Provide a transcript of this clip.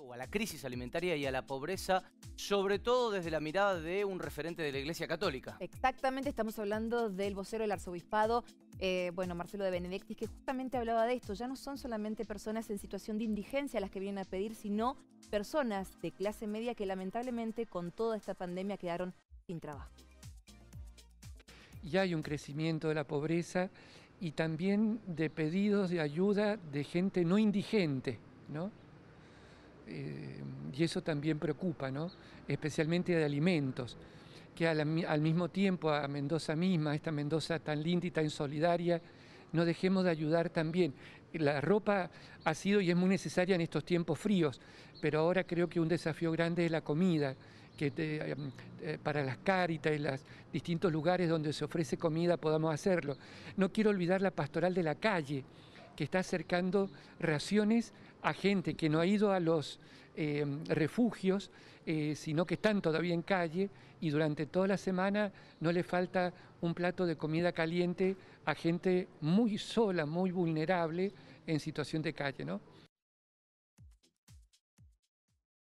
o a la crisis alimentaria y a la pobreza, sobre todo desde la mirada de un referente de la Iglesia Católica. Exactamente, estamos hablando del vocero del arzobispado, eh, bueno, Marcelo de Benedictis, que justamente hablaba de esto. Ya no son solamente personas en situación de indigencia las que vienen a pedir, sino personas de clase media que lamentablemente con toda esta pandemia quedaron sin trabajo. Y hay un crecimiento de la pobreza y también de pedidos de ayuda de gente no indigente, ¿no? Eh, y eso también preocupa, ¿no? especialmente de alimentos, que al, mismo tiempo a Mendoza misma, esta Mendoza tan linda y tan solidaria, no dejemos de ayudar también. La ropa ha sido y es muy necesaria en estos tiempos fríos, pero ahora creo que un desafío grande es la comida, que eh, eh, para las cáritas y los distintos lugares donde se ofrece comida podamos hacerlo. No quiero olvidar la pastoral de la calle, que está acercando raciones a gente que no ha ido a los eh, refugios, eh, sino que están todavía en calle y durante toda la semana no le falta un plato de comida caliente a gente muy sola, muy vulnerable en situación de calle. ¿no?